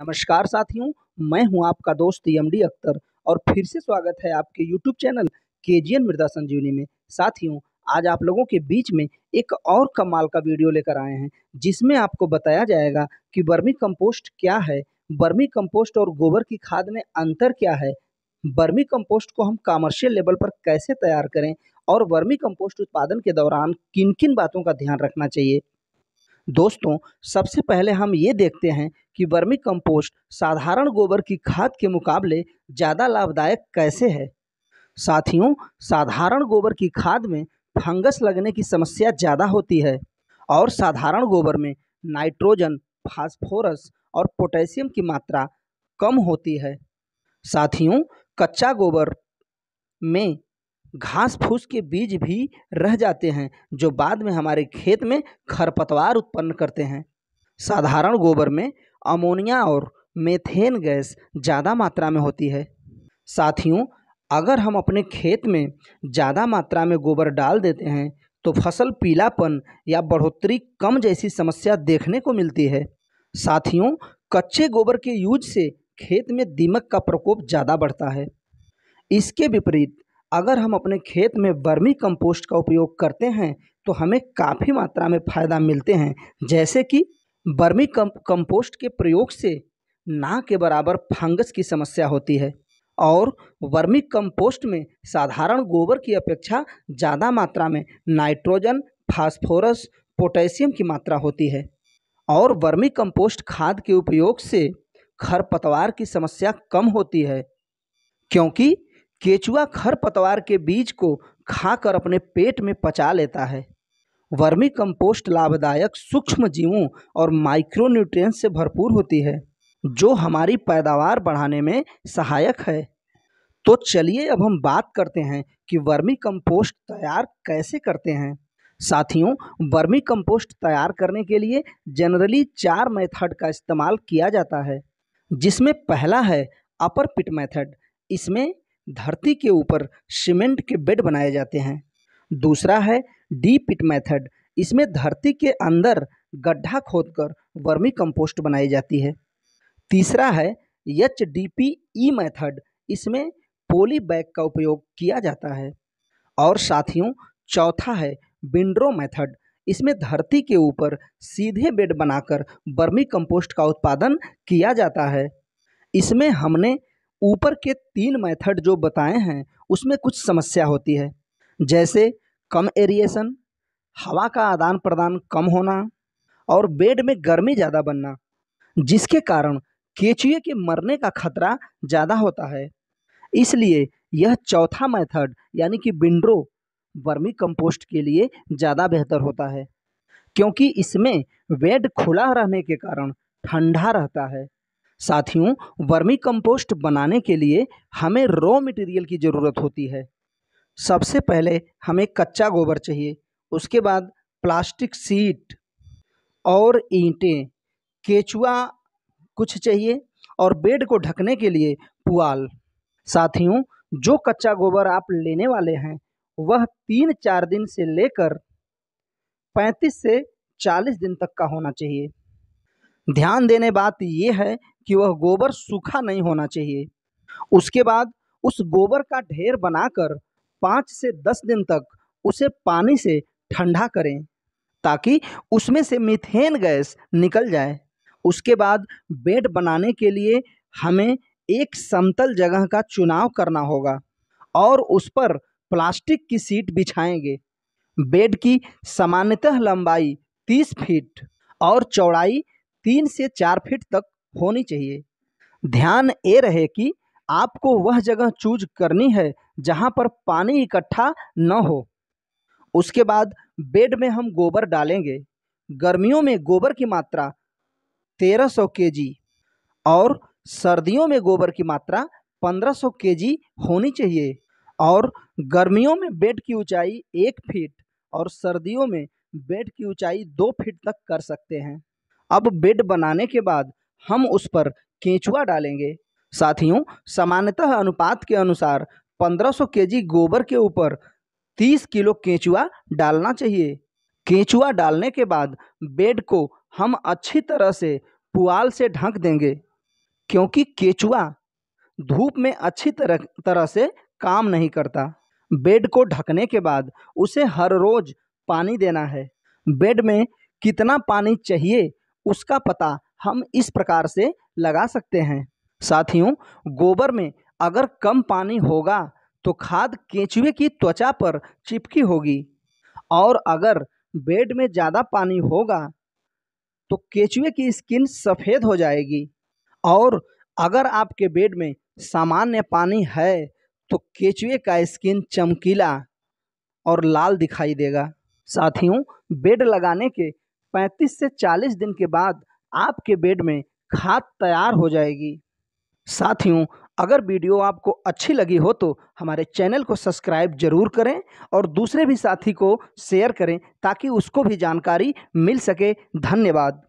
नमस्कार साथियों मैं हूं आपका दोस्त एमडी अख्तर और फिर से स्वागत है आपके यूट्यूब चैनल के मृदा संजीवनी में साथियों आज आप लोगों के बीच में एक और कमाल का वीडियो लेकर आए हैं जिसमें आपको बताया जाएगा कि बर्मी कंपोस्ट क्या है बर्मी कंपोस्ट और गोबर की खाद में अंतर क्या है बर्मी कंपोस्ट को हम कॉमर्शियल लेवल पर कैसे तैयार करें और वर्मी कंपोस्ट उत्पादन के दौरान किन किन बातों का ध्यान रखना चाहिए दोस्तों सबसे पहले हम ये देखते हैं कि वर्मी कंपोस्ट साधारण गोबर की खाद के मुकाबले ज़्यादा लाभदायक कैसे है साथियों साधारण गोबर की खाद में फंगस लगने की समस्या ज़्यादा होती है और साधारण गोबर में नाइट्रोजन फास्फोरस और पोटेशियम की मात्रा कम होती है साथियों कच्चा गोबर में घास फूस के बीज भी रह जाते हैं जो बाद में हमारे खेत में खरपतवार उत्पन्न करते हैं साधारण गोबर में अमोनिया और मेथेन गैस ज़्यादा मात्रा में होती है साथियों अगर हम अपने खेत में ज़्यादा मात्रा में गोबर डाल देते हैं तो फसल पीलापन या बढ़ोतरी कम जैसी समस्या देखने को मिलती है साथियों कच्चे गोबर के यूज से खेत में दीमक का प्रकोप ज़्यादा बढ़ता है इसके विपरीत अगर हम अपने खेत में वर्मी कम्पोस्ट का उपयोग करते हैं तो हमें काफ़ी मात्रा में फ़ायदा मिलते हैं जैसे कि कम कम्पोस्ट के प्रयोग से ना के बराबर फंगस की समस्या होती है और वर्मी कंपोस्ट में साधारण गोबर की अपेक्षा ज़्यादा मात्रा में नाइट्रोजन फास्फोरस पोटेशियम की मात्रा होती है और वर्मी कंपोस्ट खाद के उपयोग से खरपतवार की समस्या कम होती है क्योंकि केचुआ खरपतवार के बीज को खाकर अपने पेट में पचा लेता है वर्मी कंपोस्ट लाभदायक सूक्ष्म जीवों और माइक्रोन्यूट्रिएंट्स से भरपूर होती है जो हमारी पैदावार बढ़ाने में सहायक है तो चलिए अब हम बात करते हैं कि वर्मी कंपोस्ट तैयार कैसे करते हैं साथियों वर्मी कंपोस्ट तैयार करने के लिए जनरली चार मेथड का इस्तेमाल किया जाता है जिसमें पहला है अपर पिट मेथड इसमें धरती के ऊपर सीमेंट के बेड बनाए जाते हैं दूसरा है डी पिट मेथड इसमें धरती के अंदर गड्ढा खोदकर वर्मी कंपोस्ट बनाई जाती है तीसरा है H D P E method इसमें पोली बैग का उपयोग किया जाता है और साथियों चौथा है बिंड्रो मेथड इसमें धरती के ऊपर सीधे बेड बनाकर बर्मी कंपोस्ट का उत्पादन किया जाता है इसमें हमने ऊपर के तीन मेथड जो बताए हैं उसमें कुछ समस्या होती है जैसे कम एरिएशन हवा का आदान प्रदान कम होना और बेड में गर्मी ज़्यादा बनना जिसके कारण केचुए के मरने का खतरा ज़्यादा होता है इसलिए यह चौथा मेथड यानी कि विंड्रो वर्मी कंपोस्ट के लिए ज़्यादा बेहतर होता है क्योंकि इसमें बेड खुला रहने के कारण ठंडा रहता है साथियों वर्मी कंपोस्ट बनाने के लिए हमें रॉ मटेरियल की ज़रूरत होती है सबसे पहले हमें कच्चा गोबर चाहिए उसके बाद प्लास्टिक सीट और ईंटें केचुआ कुछ चाहिए और बेड को ढकने के लिए पुआल साथियों जो कच्चा गोबर आप लेने वाले हैं वह तीन चार दिन से लेकर पैंतीस से चालीस दिन तक का होना चाहिए ध्यान देने बात यह है कि वह गोबर सूखा नहीं होना चाहिए उसके बाद उस गोबर का ढेर बनाकर पाँच से दस दिन तक उसे पानी से ठंडा करें ताकि उसमें से मीथेन गैस निकल जाए उसके बाद बेड बनाने के लिए हमें एक समतल जगह का चुनाव करना होगा और उस पर प्लास्टिक की सीट बिछाएंगे बेड की सामान्यतः लंबाई तीस फीट और चौड़ाई तीन से चार फीट तक होनी चाहिए ध्यान ये रहे कि आपको वह जगह चूज करनी है जहाँ पर पानी इकट्ठा न हो उसके बाद बेड में हम गोबर डालेंगे गर्मियों में गोबर की मात्रा 1300 जी और सर्दियों में गोबर की मात्रा 1500 जी होनी चाहिए और गर्मियों में बेड की ऊंचाई एक फीट और सर्दियों में बेड की ऊंचाई दो फीट तक कर सकते हैं अब बेड बनाने के बाद हम उस पर केंचुआ डालेंगे साथियों सामान्यतः अनुपात के अनुसार 1500 केजी गोबर के ऊपर 30 किलो केंचुआ डालना चाहिए केंचुआ डालने के बाद बेड को हम अच्छी तरह से पुआल से ढक देंगे क्योंकि केंचुआ धूप में अच्छी तरह तरह से काम नहीं करता बेड को ढकने के बाद उसे हर रोज पानी देना है बेड में कितना पानी चाहिए उसका पता हम इस प्रकार से लगा सकते हैं साथियों गोबर में अगर कम पानी होगा तो खाद केंचुए की त्वचा पर चिपकी होगी और अगर बेड में ज़्यादा पानी होगा तो केचुए की स्किन सफ़ेद हो जाएगी और अगर आपके बेड में सामान्य पानी है तो केचुए का स्किन चमकीला और लाल दिखाई देगा साथियों बेड लगाने के 35 से 40 दिन के बाद आपके बेड में खाद तैयार हो जाएगी साथियों अगर वीडियो आपको अच्छी लगी हो तो हमारे चैनल को सब्सक्राइब जरूर करें और दूसरे भी साथी को शेयर करें ताकि उसको भी जानकारी मिल सके धन्यवाद